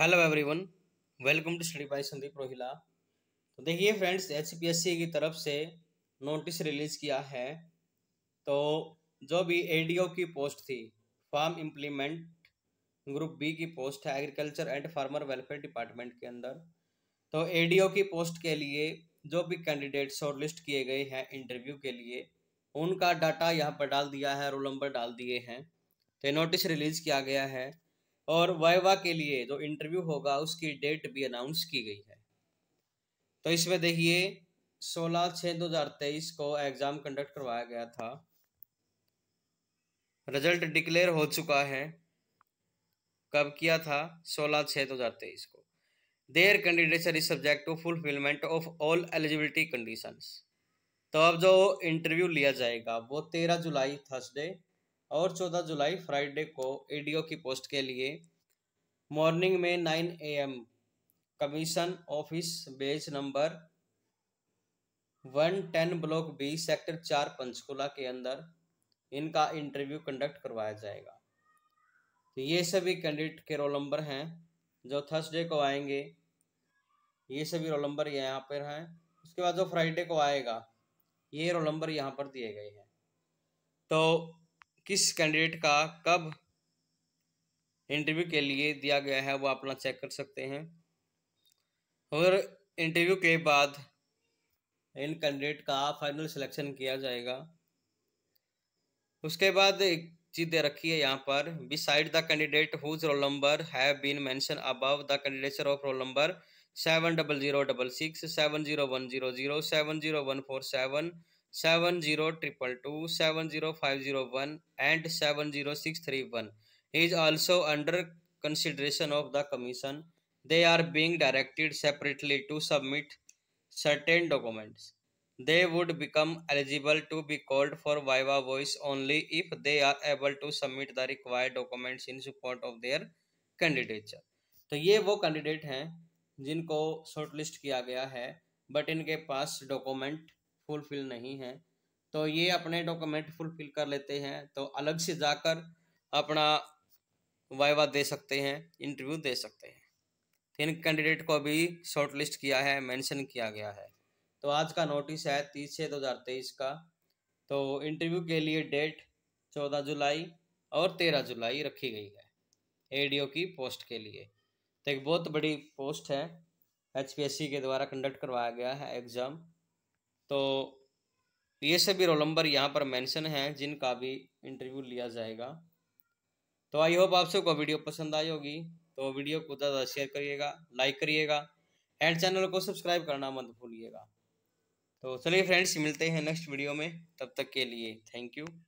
hello everyone welcome to study by Sandeep Rohila तो देखिए friends H की तरफ से नोटिस रिलीज किया है तो जो भी एडीओ की पोस्ट थी फार्म इम्प्लीमेंट ग्रुप बी की पोस्ट है agriculture and farmer welfare department के अंदर तो एडीओ की पोस्ट के लिए जो भी कैंडिडेट शॉर्टलिस्ट किए गए हैं इंटरव्यू के लिए उनका डाटा यहाँ पर डाल दिया है रोल नंबर डाल दिए हैं तो नोटिस रिलीज किया गया है और वाइवा के लिए जो इंटरव्यू होगा उसकी डेट भी अनाउंस की गई है तो इसमें देखिए 16 छः 2023 को एग्ज़ाम कंडक्ट करवाया गया था रिजल्ट डिक्लेयर हो चुका है कब किया था 16 छः 2023 को their candidature is subject to fulfilment of all eligibility conditions तो अब जो इंटरव्यू लिया जाएगा वो 13 जुलाई थर्सडे और 14 जुलाई फ्राइडे को ईडीओ की पोस्ट के लिए मॉर्निंग में 9 एम कमीशन ऑफिस बेच नंबर 110 ब्लॉक बी सेक्टर चार पंचकुला के अंदर इनका इंटरव्यू कंडक्ट करवाया जाएगा तो ये सभी कैंडिडेट के रोल नंबर हैं जो थर्सडे को आएंगे ये सभी रोल नंबर यहाँ पर हैं उसके बाद जो फ्राइडे को आएगा ये रोल नंबर यहाँ पर दिए गए हैं तो किस कैंडिडेट का कब इंटरव्यू के लिए दिया गया है वो अपना चेक कर सकते हैं और इंटरव्यू के बाद इन कैंडिडेट का फाइनल सिलेक्शन किया जाएगा उसके बाद एक चीज़ दे रखी है यहाँ पर beside the candidate whose roll number have been mentioned above the candidature of roll number seven double zero double six seven zero one zero zero seven zero one four seven seven zero triple two seven zero five zero one and seven zero six three one is also under consideration of the commission they are being directed separately to submit certain documents they would become eligible to be called for viva voce only if they are able to submit the required documents in support of their candidature तो ये वो candidate हैं जिनको short list किया गया है but इनके पास document fulfil नहीं है तो ये अपने डॉक्यूमेंट फुलफिल कर लेते हैं तो अलग से जाकर अपना वायवा दे सकते हैं इंटरव्यू दे सकते हैं इन कैंडिडेट को भी शॉर्टलिस्ट किया है मेंशन किया गया है तो आज का नोटिस है तीस छः दो हज़ार तेईस का तो इंटरव्यू के लिए डेट चौदह जुलाई और तेरह जुलाई रखी गई है ए की पोस्ट के लिए तो एक बहुत बड़ी पोस्ट है एच के द्वारा कंडक्ट करवाया गया है एग्ज़ाम तो ये सभी रोल नंबर यहाँ पर मेंशन हैं जिनका भी इंटरव्यू लिया जाएगा तो आई होप आप सबको वीडियो पसंद आई होगी तो वीडियो को ज़्यादा शेयर करिएगा लाइक करिएगा एंड चैनल को सब्सक्राइब करना मत भूलिएगा तो चलिए फ्रेंड्स मिलते हैं नेक्स्ट वीडियो में तब तक के लिए थैंक यू